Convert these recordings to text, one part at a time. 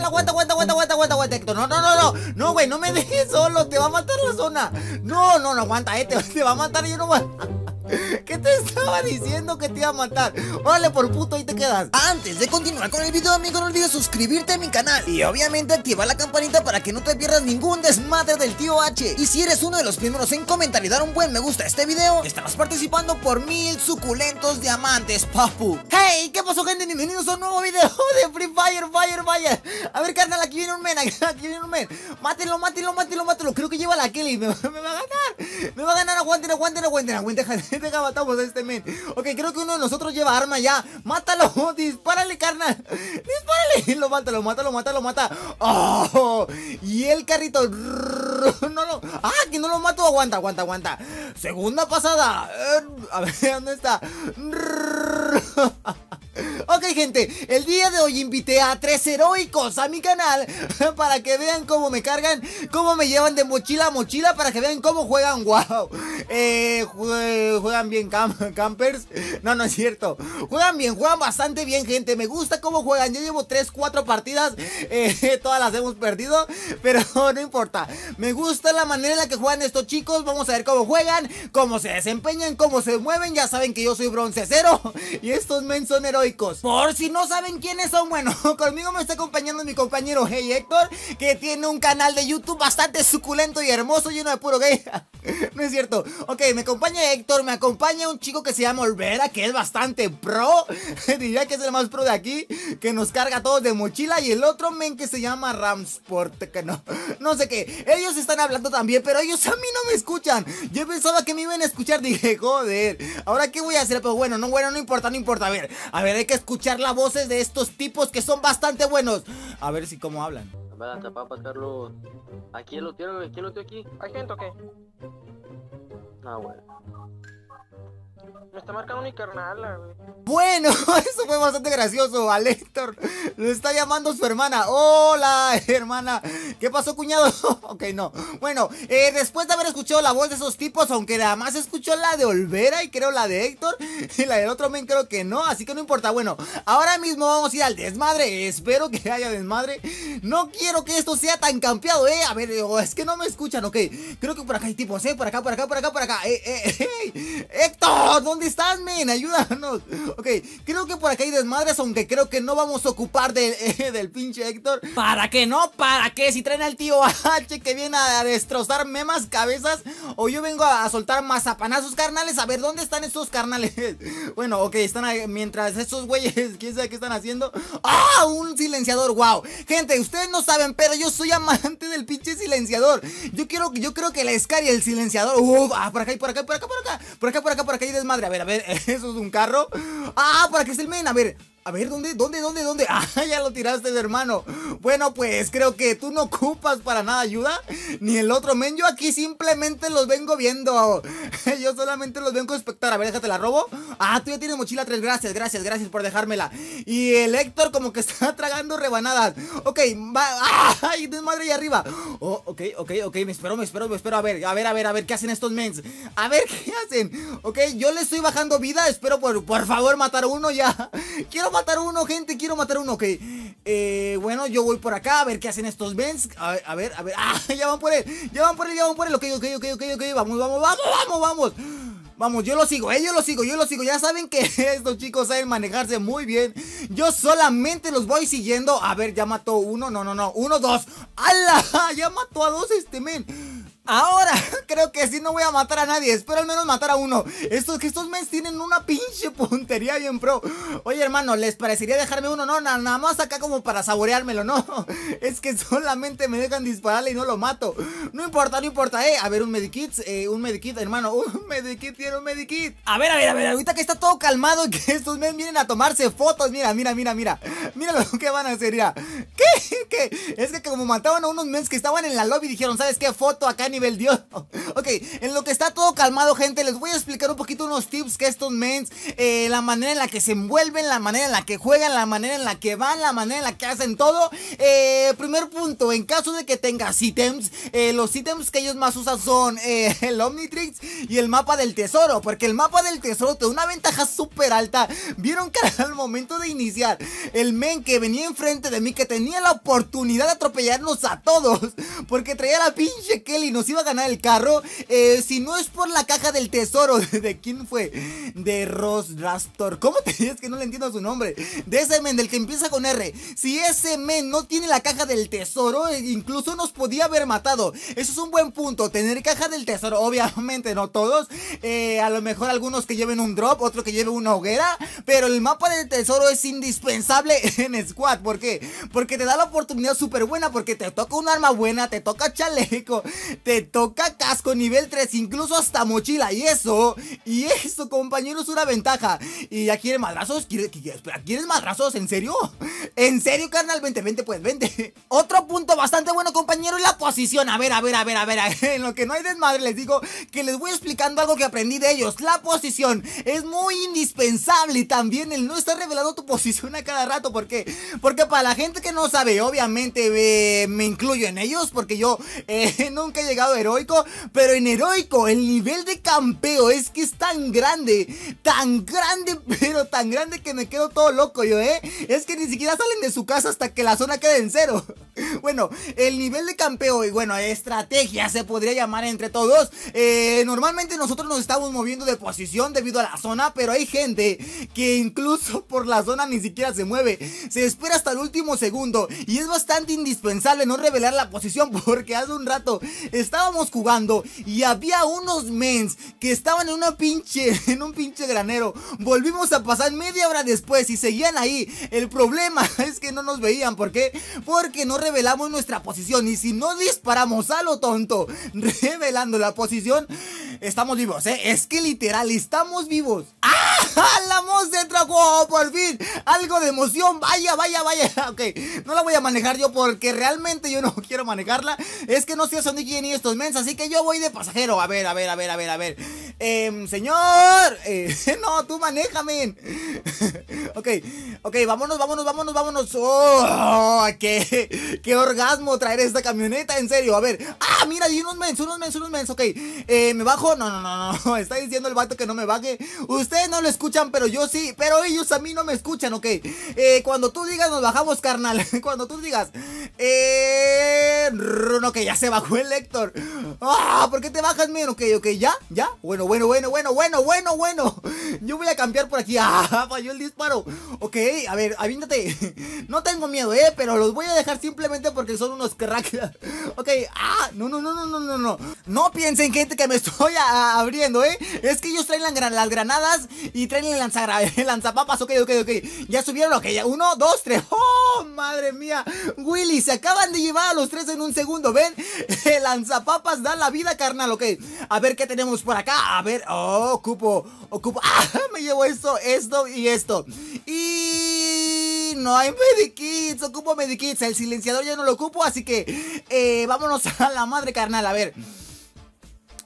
aguanta, aguanta, aguanta, aguanta, aguanta, No, no, no, no, no, güey, no me dejes solo, te va a matar la zona. No, no, no, aguanta, eh, te, va a matar, yo no voy a... ¿Qué te estaba diciendo que te iba a matar? Vale, por puto, ahí te quedas. Antes de continuar con el video, amigo, no olvides suscribirte a mi canal y obviamente activar la campanita para que no te pierdas ningún desmadre del tío H. Y si eres uno de los primeros en comentar y dar un buen me gusta a este video, estarás participando por mil suculentos diamantes, papu. ¡Hey! ¿Qué pasó, gente? Bienvenidos a un nuevo video de Free Fire, Fire, Fire. A ver, carnal, aquí viene un men, aquí viene un men. Mátenlo, mátenlo, mátenlo, mátenlo. Creo que lleva la Kelly. Me, va a ganar. Me va a ganar. Aguanten, aguanten, aguanten, aguanten deja matamos este men Ok, creo que uno de nosotros lleva arma ya Mátalo, dispárale carnal Dispárale, lo mata, lo mata, lo mata, lo mata oh, Y el carrito No lo... Ah, que no lo mato, aguanta, aguanta, aguanta Segunda pasada A ver, ¿dónde está? Ok gente, el día de hoy invité a tres heroicos a mi canal Para que vean cómo me cargan, cómo me llevan de mochila a mochila Para que vean cómo juegan, wow eh, Juegan bien campers No, no es cierto Juegan bien, juegan bastante bien gente Me gusta cómo juegan, yo llevo 3, 4 partidas eh, Todas las hemos perdido Pero no importa Me gusta la manera en la que juegan estos chicos Vamos a ver cómo juegan, cómo se desempeñan, cómo se mueven Ya saben que yo soy bronce cero Y estos men son heroicos por si no saben quiénes son, bueno, conmigo me está acompañando mi compañero Hey Héctor, que tiene un canal de YouTube bastante suculento y hermoso, lleno de puro gay. no es cierto. Ok, me acompaña Héctor, me acompaña un chico que se llama Olvera, que es bastante pro. Diría que es el más pro de aquí, que nos carga todos de mochila. Y el otro men que se llama Ramsport, que no, no sé qué. Ellos están hablando también, pero ellos a mí no me escuchan. Yo pensaba que me iban a escuchar, dije, joder, ¿ahora qué voy a hacer? Pero bueno, no, bueno, no importa, no importa. A ver, a ver, escuchar las voces de estos tipos que son bastante buenos. A ver si cómo hablan. Ah, bueno. Me está marcando mi Bueno, eso fue bastante gracioso. Al Héctor lo está llamando su hermana. Hola, hermana. ¿Qué pasó, cuñado? ok, no. Bueno, eh, después de haber escuchado la voz de esos tipos, aunque nada más escuchó la de Olvera y creo la de Héctor, y la del otro men creo que no, así que no importa. Bueno, ahora mismo vamos a ir al desmadre. Espero que haya desmadre. No quiero que esto sea tan campeado, eh. A ver, eh, oh, es que no me escuchan, ok. Creo que por acá hay tipos, eh. Por acá, por acá, por acá, por acá. Eh, eh, héctor ¿Dónde estás, men? Ayúdanos. Ok, creo que por acá hay desmadres, aunque creo que no vamos a ocupar del, eh, del pinche Héctor. ¿Para qué no? ¿Para qué? Si traen al tío H que viene a destrozar más cabezas, o yo vengo a, soltar mazapanazos, carnales. A ver, ¿dónde están esos carnales? bueno, ok, están mientras esos güeyes, quién sabe qué están haciendo. ¡Ah! Un silenciador, wow. Gente, ustedes no saben, pero yo soy amante del pinche silenciador. Yo quiero, yo creo que la Scar y el silenciador. ¡Uf! Uh, por acá y por acá, por acá, por acá. Por acá, por acá, por acá y desmadre. A ver, a ver, eso es un carro. Ah, por aquí es el men. A ver, a ver, ¿dónde? ¿Dónde? ¿Dónde? ¿Dónde? Ah, ya lo tiraste, hermano. Bueno, pues creo que tú no ocupas para nada ayuda. Ni el otro men. Yo aquí simplemente los vengo viendo. Yo solamente los vengo a espectar. A ver, déjate la robo. Ah, tú ya tienes mochila 3. Gracias, gracias, gracias por dejármela. Y el Héctor como que está tragando rebanadas. Ok, va. ¡Ay, desmadre ahí arriba! Oh, ok, ok, ok. Me espero, me espero, me espero. A ver, a ver, a ver, a ver. ¿Qué hacen estos mens? A ver, ¿qué hacen? Ok, yo le estoy bajando vida. Espero por, por favor matar uno ya. Quiero matar uno, gente, quiero matar uno, ok. Eh, bueno, yo voy por acá a ver qué hacen estos Benz. A, a, ver, a ver. ¡Ah! Ya van por él, ya van por él, ya van por él. Ok, ok, ok, ok, ok. Vamos, vamos, vamos, vamos, vamos. Vamos, yo lo sigo, ellos eh, yo lo sigo, yo lo sigo. Ya saben que estos chicos saben manejarse muy bien. Yo solamente los voy siguiendo. A ver, ya mató uno. No, no, no. Uno, dos. ala Ya mató a dos este men. Ahora creo que sí no voy a matar a nadie Espero al menos matar a uno Estos que estos mens tienen una pinche puntería bien pro Oye hermano, ¿les parecería dejarme uno? No, nada, nada más acá como para saboreármelo, no Es que solamente me dejan dispararle y no lo mato No importa, no importa, eh A ver, un medikit, eh, un medikit, hermano Un medikit tiene un medikit A ver, a ver, a ver, ahorita que está todo calmado Que estos mens vienen a tomarse fotos Mira, mira, mira, mira Mira lo que van a hacer, ya. ¿Qué? ¿Qué? Es que como mataban a unos mens que estaban en la lobby Dijeron, ¿sabes qué? Foto acá nivel dios. ok, en lo que está todo calmado, gente, les voy a explicar un poquito unos tips que estos mens, eh, la manera en la que se envuelven, la manera en la que juegan, la manera en la que van, la manera en la que hacen todo. Eh, primer punto, en caso de que tengas ítems, eh, los ítems que ellos más usan son el Omnitrix y el mapa del tesoro, porque el mapa del tesoro te da una ventaja súper alta. Vieron que al momento de iniciar, el men que venía enfrente de mí, que tenía la oportunidad de atropellarnos a todos, porque traía la pinche Kelly, iba a ganar el carro. Eh, si no es por la caja del tesoro, ¿de quién fue? De Ross Rastor. ¿Cómo te dices que no le entiendo su nombre? De ese men, del que empieza con R. Si ese men no tiene la caja del tesoro, eh, incluso nos podía haber matado. Eso es un buen punto. Tener caja del tesoro, obviamente no todos. Eh, a lo mejor algunos que lleven un drop, otro que lleve una hoguera. Pero el mapa del tesoro es indispensable en Squad. ¿Por qué? Porque te da la oportunidad súper buena. Porque te toca un arma buena, te toca chaleco, te toca casco nivel 3, incluso hasta mochila. Y eso, y eso, compañero, es una ventaja. Y ya quiere madrazos, ¿Quieres, quieres madrazos? ¿En serio? ¿En serio, carnal? 2020 pues, 20 Otro punto bastante bueno, compañero, es la posición. A ver, a ver, a ver, a ver. En lo que no hay desmadre, les digo que les voy explicando algo que aprendí de ellos. La posición es muy indispensable y también el no estar revelando tu posición a cada rato. ¿Por qué? Porque para la gente que no sabe, obviamente eh, me incluyo en ellos porque yo eh, nunca he llegado a heroico. Pero en heroico, el nivel de campeo es que es tan grande, tan grande, pero tan grande que me quedo todo loco yo, ¿eh? Es que ni siquiera salen de su casa hasta que la zona quede en cero. Bueno, el nivel de campeo y bueno, estrategia se podría llamar entre todos. Eh, normalmente nosotros nos estamos moviendo de posición debido a la zona, pero hay gente que incluso por la zona ni siquiera se mueve. Se espera hasta el último segundo y es bastante indispensable no revelar la posición porque hace un rato estábamos jugando y había unos mens que estaban en una pinche, en un pinche granero. Volvimos a pasar media hora después y seguían ahí. El problema es que no nos veían, ¿por qué? Porque no revelamos nuestra posición y si no disparamos a lo tonto, revelando la posición, estamos vivos, ¿eh? Es que literal, estamos vivos. ¡Ah! ¡La monster trajo! por fin! Algo de emoción, vaya, vaya, vaya. Ok, no la voy a manejar yo porque realmente yo no quiero manejarla. Es que no sé a Sonic ni estos mens, así que yo voy de pasajero. A ver, a ver, a ver, a ver, a ver. Em, señor, eh, no, tú manéjame. ok, ok, vámonos, vámonos, vámonos, vámonos. Oh, qué, qué orgasmo traer esta camioneta, en serio. A ver, ah, mira, hay unos mens, unos mens, unos mens. Ok, eh, me bajo. No, no, no, no, está diciendo el vato que no me baje. Ustedes no lo escuchan, pero yo sí, pero ellos a mí no me escuchan, ok. Eh, cuando tú digas, nos bajamos, carnal. cuando tú digas, eh. No, que ya se bajó el Héctor. ¡Ah! ¿Por qué te bajas, men? Ok, ok, ya, ya. Bueno, bueno, bueno, bueno, bueno, bueno, bueno. Yo voy a cambiar por aquí. ¡Ah! Falló el disparo. Ok, a ver, avíntate. No tengo miedo, eh, pero los voy a dejar simplemente porque son unos crack, Ok, ah, no, no, no, no, no, no, no. No piensen, gente, que me estoy abriendo, eh. Es que ellos traen las granadas y traen el, el lanzapapas. Ok, ok, ok. Ya subieron, ok, ya. Uno, dos, tres. ¡Oh, madre mía! Willy, se acaban de llevar a los tres en un segundo, ven. El lanzapapas da la vida, carnal, ok. A ver qué tenemos por acá. A ver, oh, ocupo, ocupo. Ah, me llevo esto, esto y esto. Y no hay medikits, ocupo medikits. El silenciador ya no lo ocupo, así que eh, vámonos a la madre, carnal. A ver.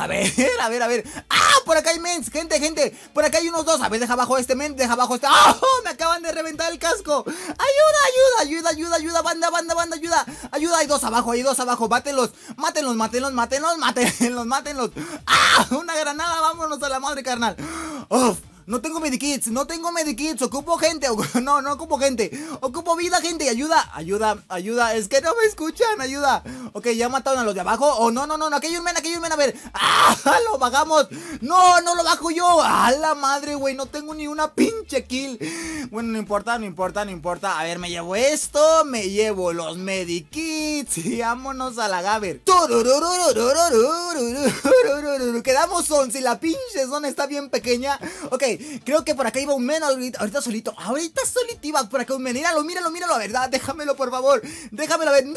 A ver, a ver, a ver. ¡Ah! Por acá hay mens, gente, gente. Por acá hay unos dos. A ver, deja abajo este mens, deja abajo este. ¡Ah! Me acaban de reventar el casco. Ayuda, ayuda, ayuda, ayuda, ayuda. Banda, banda, banda, ayuda. Ayuda, hay dos abajo, hay dos abajo. Mátenlos, mátenlos, mátenlos, mátenlos, mátenlos, mátenlos. ¡Ah! Una granada, vámonos a la madre, carnal. ¡Uf! No tengo medikits, no tengo medikits, ocupo gente, no, no ocupo gente, ocupo vida, gente, ayuda, ayuda, ayuda, es que no me escuchan, ayuda. Ok, ya mataron a los de abajo, oh, no, no, no, no, aquí hay un men, aquí hay un men, a ver, ah, lo bajamos, no, no lo bajo yo, a la madre, güey, no tengo ni una pinche kill. Bueno, no importa, no importa, no importa, a ver, me llevo esto, me llevo los medikits y vámonos a la Gaber. Quedamos 11 Si la pinche zona está bien pequeña. Ok, Creo que por acá iba un men ahorita, solito. Ahorita solito iba por acá un men. Míralo, míralo, míralo, la verdad. Déjamelo, por favor. Déjamelo ver.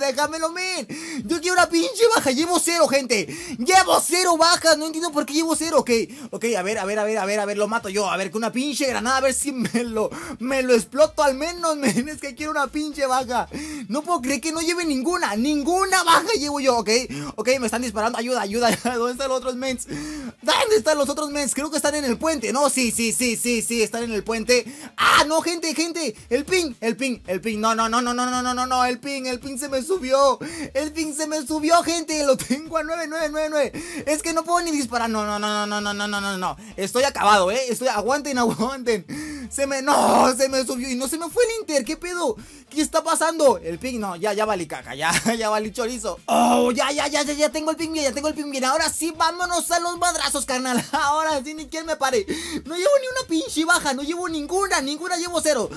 Déjamelo, men. Yo quiero una pinche baja. Llevo cero, gente. Llevo cero bajas. No entiendo por qué llevo cero. Ok, ok, a ver, a ver, a ver, a ver, a ver, lo mato yo. A ver, con una pinche granada. A ver si me lo, me lo exploto al menos, men. Es que quiero una pinche baja. No puedo creer que no lleve ninguna. Ninguna baja llevo yo, ok. Ok, me están disparando. Ayuda, ayuda. ¿Dónde están los otros mens? ¿Dónde están los otros mens? Creo que están en el puente. No, sí, sí, sí, sí, sí, están en el puente. ¡Ah, no, gente, gente! ¡El ping! ¡El ping! ¡El ping! No, no, no, no, no, no, no, no, no. El ping, el ping se me subió. El ping se me subió, gente. Lo tengo a 9999. Es que no puedo ni disparar. No, no, no, no, no, no, no, no, no. Estoy acabado, eh. Estoy. Aguanten, aguanten. Se me... No, se me subió y no se me fue el Inter. ¿Qué pedo? ¿Qué está pasando? El ping, no, ya, ya vale caca, ya, ya vale chorizo. Oh, ya, ya, ya, ya, ya tengo el ping bien, ya tengo el ping bien. Ahora sí, vámonos a los madrazos, carnal. Ahora sí, ni quien me pare. No llevo ni una pinche baja, no llevo ninguna, ninguna llevo cero.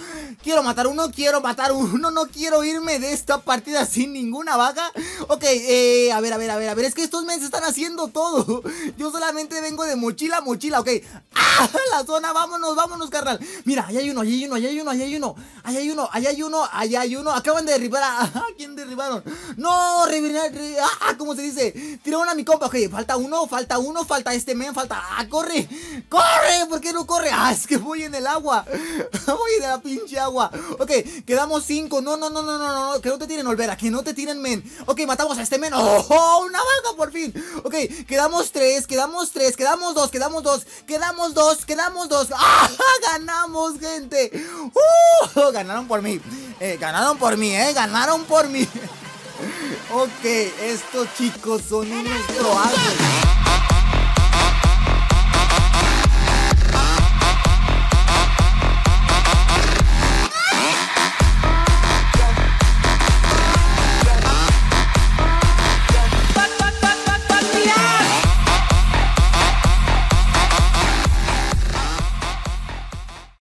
Quiero matar uno, quiero matar uno, no quiero irme de esta partida sin ninguna baja. Ok, eh, a ver, a ver, a ver, a ver, es que estos meses están haciendo todo. Yo solamente vengo de mochila a mochila, ok. ¡Ah! la zona, vámonos, vámonos, carnal. Mira, ahí hay uno, ahí hay uno, ahí hay uno, ahí hay uno, ahí hay uno, ahí hay uno, ahí hay uno. Acaban de derribar a. quién derribaron? No, revirar, ah, ah, ¿cómo se dice? Tiraron a mi compa, ok, falta uno, falta uno, falta este men, falta. ¡Ah, corre! ¡Corre! ¿Por qué no corre? Ah, es que voy en el agua. voy en la pinche agua. Ok, quedamos cinco. No, no, no, no, no, no, que no te tiren, Olvera, que no te tiren, men. Ok, matamos a este men. Oh, ¡Oh, una vaca por fin! Ok, quedamos tres, quedamos tres, quedamos dos, quedamos dos, quedamos dos quedamos dos ¡Ah! ¡Ganamos, gente! ¡Uh! Ganaron por mí eh, Ganaron por mí, eh, ganaron por mí Ok, estos chicos son unos